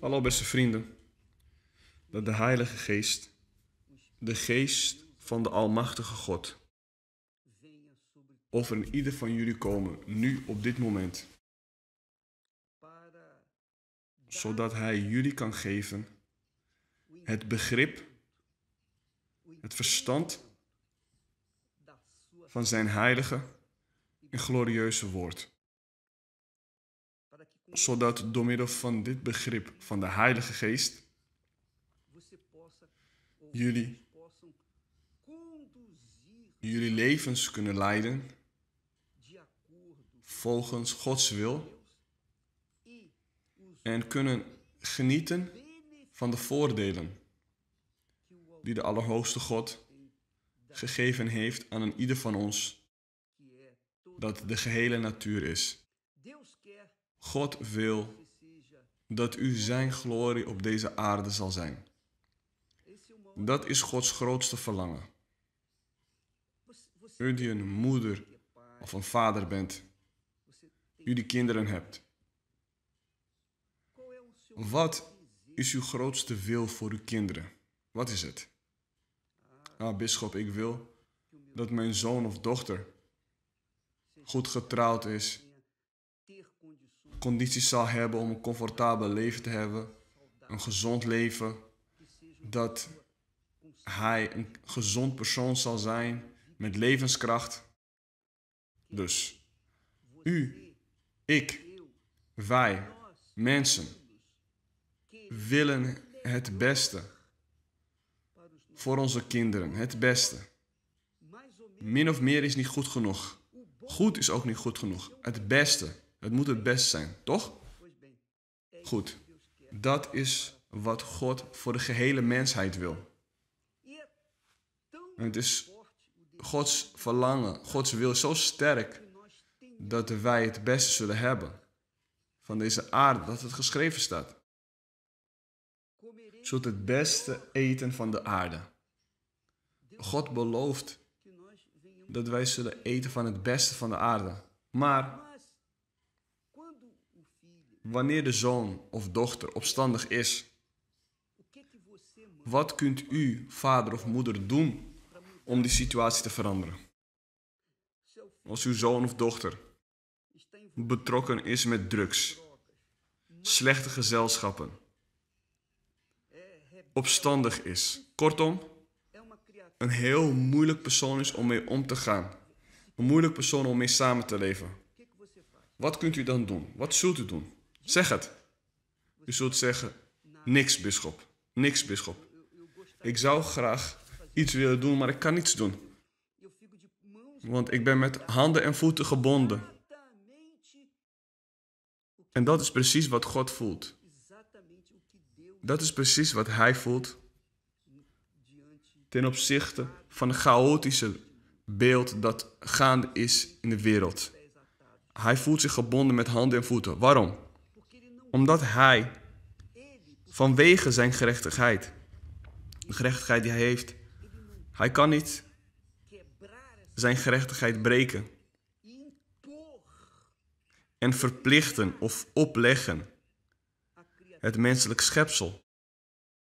Hallo beste vrienden, dat de Heilige Geest, de Geest van de Almachtige God, over in ieder van jullie komen, nu op dit moment, zodat Hij jullie kan geven het begrip, het verstand van Zijn heilige en glorieuze woord zodat door middel van dit begrip van de Heilige Geest jullie jullie levens kunnen leiden volgens Gods wil en kunnen genieten van de voordelen die de Allerhoogste God gegeven heeft aan een ieder van ons, dat de gehele natuur is. God wil dat u zijn glorie op deze aarde zal zijn. Dat is Gods grootste verlangen. U die een moeder of een vader bent, u die kinderen hebt. Wat is uw grootste wil voor uw kinderen? Wat is het? Ah, bisschop, ik wil dat mijn zoon of dochter goed getrouwd is condities zal hebben om een comfortabel leven te hebben, een gezond leven, dat hij een gezond persoon zal zijn met levenskracht. Dus u, ik, wij, mensen, willen het beste voor onze kinderen, het beste. Min of meer is niet goed genoeg. Goed is ook niet goed genoeg. Het beste. Het moet het beste zijn, toch? Goed. Dat is wat God voor de gehele mensheid wil. het is Gods verlangen, Gods wil zo sterk dat wij het beste zullen hebben van deze aarde, dat het geschreven staat. Zult het beste eten van de aarde. God belooft dat wij zullen eten van het beste van de aarde. Maar Wanneer de zoon of dochter opstandig is, wat kunt u, vader of moeder, doen om die situatie te veranderen? Als uw zoon of dochter betrokken is met drugs, slechte gezelschappen, opstandig is, kortom, een heel moeilijk persoon is om mee om te gaan, een moeilijk persoon om mee samen te leven, wat kunt u dan doen? Wat zult u doen? Zeg het. U zult zeggen, niks bisschop, niks bisschop. Ik zou graag iets willen doen, maar ik kan niets doen. Want ik ben met handen en voeten gebonden. En dat is precies wat God voelt. Dat is precies wat Hij voelt ten opzichte van een chaotische beeld dat gaande is in de wereld. Hij voelt zich gebonden met handen en voeten. Waarom? omdat hij vanwege zijn gerechtigheid, de gerechtigheid die hij heeft, hij kan niet zijn gerechtigheid breken en verplichten of opleggen het menselijk schepsel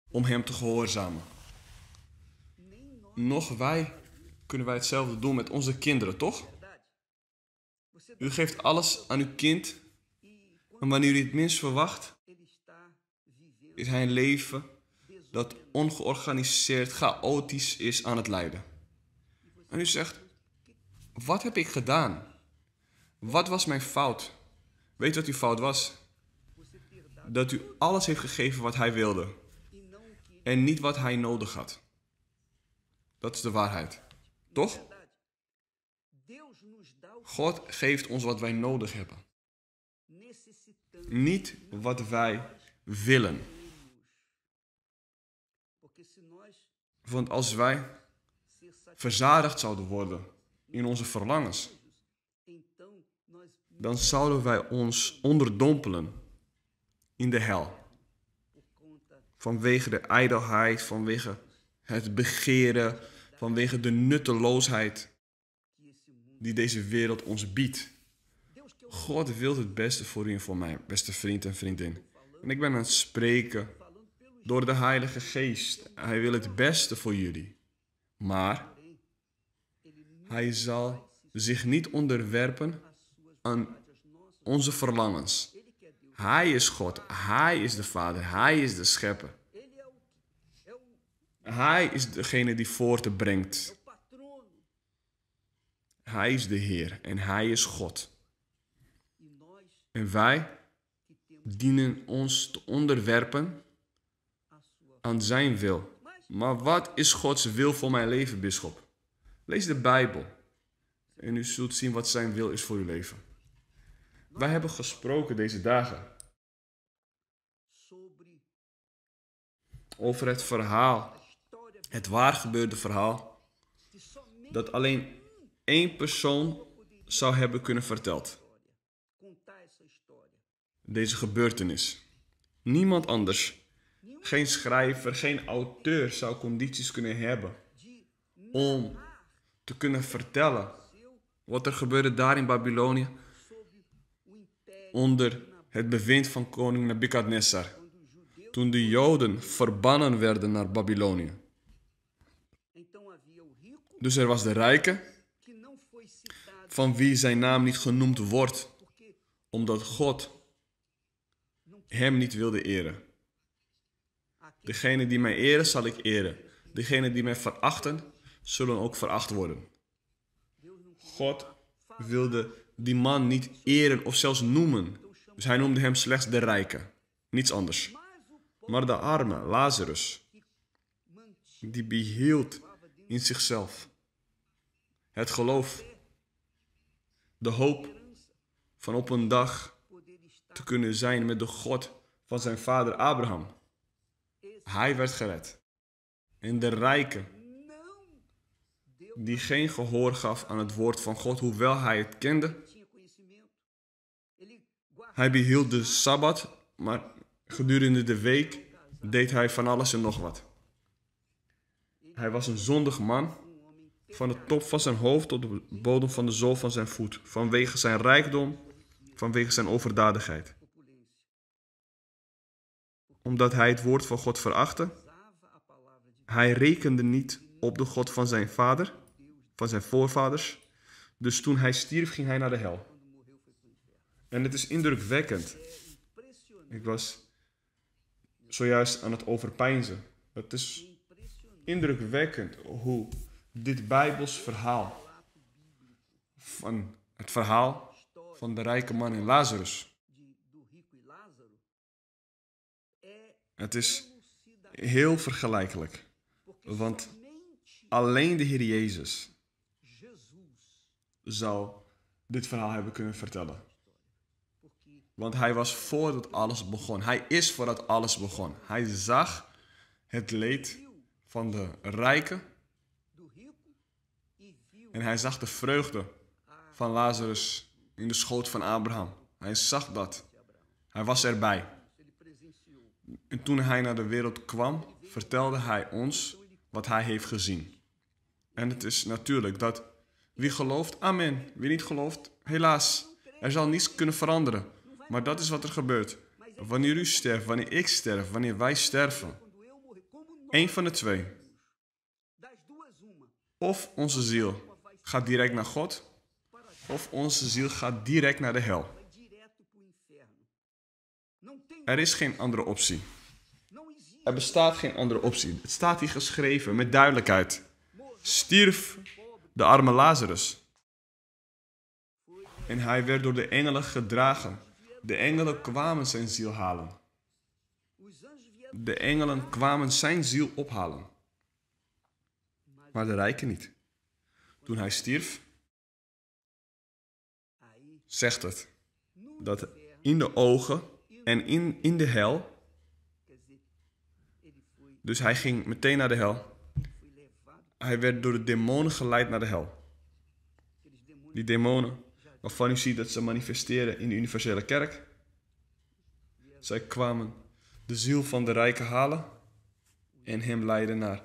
om hem te gehoorzamen. Nog wij kunnen wij hetzelfde doen met onze kinderen, toch? U geeft alles aan uw kind en wanneer u het minst verwacht, is hij een leven dat ongeorganiseerd, chaotisch is aan het lijden. En u zegt, wat heb ik gedaan? Wat was mijn fout? Weet wat uw fout was? Dat u alles heeft gegeven wat hij wilde. En niet wat hij nodig had. Dat is de waarheid. Toch? God geeft ons wat wij nodig hebben. Niet wat wij willen. Want als wij verzadigd zouden worden in onze verlangens, dan zouden wij ons onderdompelen in de hel. Vanwege de ijdelheid, vanwege het begeren, vanwege de nutteloosheid die deze wereld ons biedt. God wil het beste voor u en voor mij, beste vriend en vriendin. En ik ben aan het spreken door de Heilige Geest. Hij wil het beste voor jullie. Maar hij zal zich niet onderwerpen aan onze verlangens. Hij is God, Hij is de Vader, Hij is de Schepper. Hij is degene die voortbrengt. Hij is de Heer en Hij is God. En wij dienen ons te onderwerpen aan zijn wil. Maar wat is Gods wil voor mijn leven, bischop? Lees de Bijbel en u zult zien wat zijn wil is voor uw leven. Wij hebben gesproken deze dagen over het verhaal, het waargebeurde verhaal, dat alleen één persoon zou hebben kunnen verteld deze gebeurtenis. Niemand anders, geen schrijver, geen auteur zou condities kunnen hebben om te kunnen vertellen wat er gebeurde daar in Babylonië onder het bewind van koning Nessar, Toen de Joden verbannen werden naar Babylonië. Dus er was de rijke, van wie zijn naam niet genoemd wordt, omdat God hem niet wilde eren. Degene die mij eren, zal ik eren. Degene die mij verachten, zullen ook veracht worden. God wilde die man niet eren of zelfs noemen. Dus hij noemde hem slechts de rijke, niets anders. Maar de arme, Lazarus, die behield in zichzelf het geloof, de hoop van op een dag te kunnen zijn met de God van zijn vader Abraham. Hij werd gered. En de rijke, die geen gehoor gaf aan het woord van God, hoewel hij het kende. Hij behield de Sabbat, maar gedurende de week deed hij van alles en nog wat. Hij was een zondig man, van de top van zijn hoofd tot de bodem van de zool van zijn voet, vanwege zijn rijkdom vanwege zijn overdadigheid. Omdat hij het woord van God verachtte, hij rekende niet op de God van zijn vader, van zijn voorvaders. Dus toen hij stierf, ging hij naar de hel. En het is indrukwekkend. Ik was zojuist aan het overpeinzen. Het is indrukwekkend hoe dit Bijbels verhaal van het verhaal van de rijke man en Lazarus. Het is heel vergelijkelijk. Want alleen de Heer Jezus zou dit verhaal hebben kunnen vertellen. Want hij was voordat alles begon. Hij is voordat alles begon. Hij zag het leed van de rijken. En hij zag de vreugde van Lazarus in de schoot van Abraham. Hij zag dat. Hij was erbij. En toen hij naar de wereld kwam, vertelde hij ons wat hij heeft gezien. En het is natuurlijk dat wie gelooft, amen. Wie niet gelooft, helaas. Er zal niets kunnen veranderen. Maar dat is wat er gebeurt. Wanneer u sterft, wanneer ik sterf, wanneer wij sterven. Eén van de twee. Of onze ziel gaat direct naar God, of onze ziel gaat direct naar de hel. Er is geen andere optie. Er bestaat geen andere optie. Het staat hier geschreven met duidelijkheid. Stierf de arme Lazarus. En hij werd door de engelen gedragen. De engelen kwamen zijn ziel halen. De engelen kwamen zijn ziel ophalen. Maar de rijken niet. Toen hij stierf, zegt het. Dat in de ogen en in, in de hel. Dus hij ging meteen naar de hel. Hij werd door de demonen geleid naar de hel. Die demonen, waarvan u ziet dat ze manifesteren in de universele kerk. Zij kwamen de ziel van de rijken halen en hem leiden naar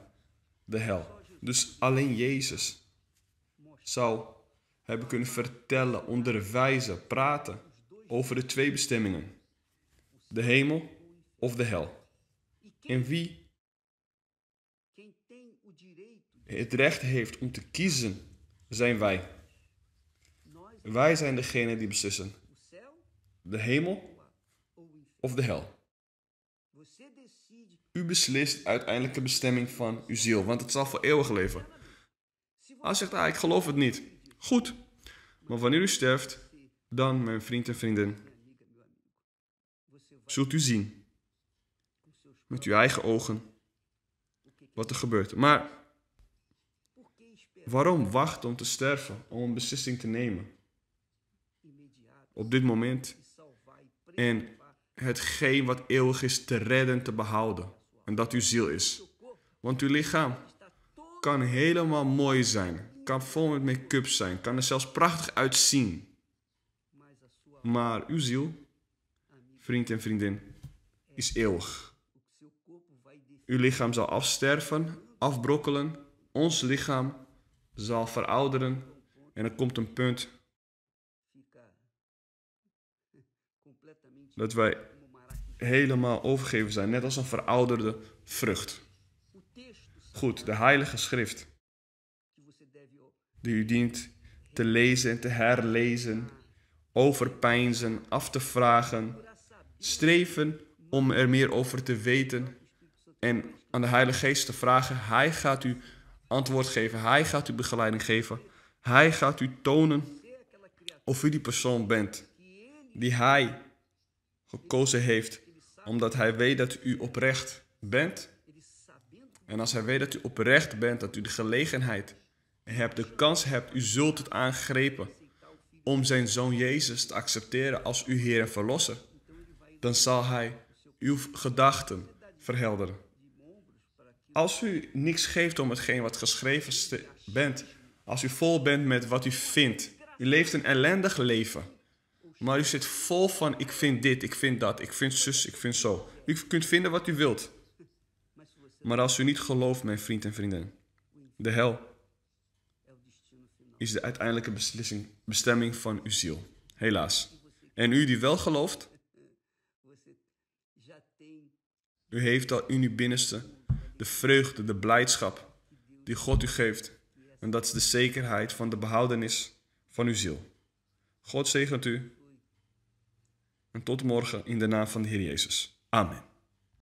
de hel. Dus alleen Jezus zou hebben kunnen vertellen, onderwijzen, praten over de twee bestemmingen: de hemel of de hel. En wie het recht heeft om te kiezen, zijn wij. Wij zijn degene die beslissen: de hemel of de hel. U beslist uiteindelijk de bestemming van uw ziel, want het zal voor eeuwig leven. Hij zegt, ah, ik geloof het niet. Goed. Maar wanneer u sterft, dan, mijn vriend en vrienden, zult u zien met uw eigen ogen wat er gebeurt. Maar waarom wachten om te sterven, om een beslissing te nemen? Op dit moment en hetgeen wat eeuwig is te redden, te behouden. En dat uw ziel is. Want uw lichaam kan helemaal mooi zijn. Kan vol met make-up zijn, kan er zelfs prachtig uitzien. Maar uw ziel, vriend en vriendin, is eeuwig. Uw lichaam zal afsterven, afbrokkelen. Ons lichaam zal verouderen. En er komt een punt dat wij helemaal overgeven zijn, net als een verouderde vrucht. Goed, de Heilige Schrift die u dient te lezen en te herlezen, overpeinzen, af te vragen, streven om er meer over te weten en aan de Heilige Geest te vragen. Hij gaat u antwoord geven, hij gaat u begeleiding geven, hij gaat u tonen of u die persoon bent die hij gekozen heeft, omdat hij weet dat u oprecht bent. En als hij weet dat u oprecht bent, dat u de gelegenheid hebt de kans hebt, u zult het aangrepen om zijn zoon Jezus te accepteren als uw Heer en Verlosser. Dan zal hij uw gedachten verhelderen. Als u niks geeft om hetgeen wat geschreven bent, als u vol bent met wat u vindt, u leeft een ellendig leven, maar u zit vol van ik vind dit, ik vind dat, ik vind zus, ik vind zo. U kunt vinden wat u wilt. Maar als u niet gelooft, mijn vriend en vriendin, de hel is de uiteindelijke beslissing, bestemming van uw ziel. Helaas. En u die wel gelooft, u heeft al in uw binnenste de vreugde, de blijdschap die God u geeft. En dat is de zekerheid van de behoudenis van uw ziel. God zegent u. En tot morgen in de naam van de Heer Jezus. Amen.